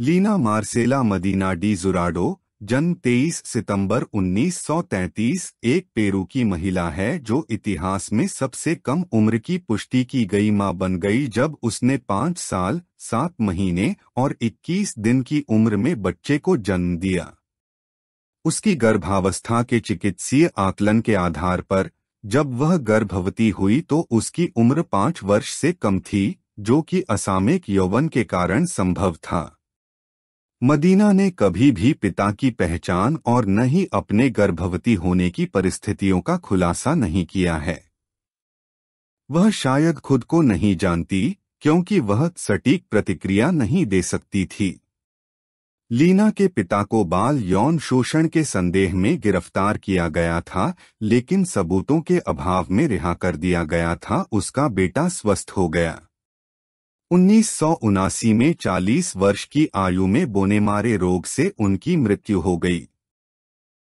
Leena Marcela Medina de Jurado जन्म 23 सितंबर 1933 एक Peru की महिला है जो इतिहास में सबसे कम उम्र की पुष्टि की गई मां बन गई जब उसने पाँच साल सात महीने और 21 दिन की उम्र में बच्चे को जन्म दिया उसकी गर्भावस्था के चिकित्सीय आकलन के आधार पर जब वह गर्भवती हुई तो उसकी उम्र पांच वर्ष से कम थी जो कि असामयिक यौवन के कारण संभव था मदीना ने कभी भी पिता की पहचान और न ही अपने गर्भवती होने की परिस्थितियों का खुलासा नहीं किया है वह शायद खुद को नहीं जानती क्योंकि वह सटीक प्रतिक्रिया नहीं दे सकती थी लीना के पिता को बाल यौन शोषण के संदेह में गिरफ्तार किया गया था लेकिन सबूतों के अभाव में रिहा कर दिया गया था उसका बेटा स्वस्थ हो गया उन्नीस में 40 वर्ष की आयु में बोनेमारे रोग से उनकी मृत्यु हो गई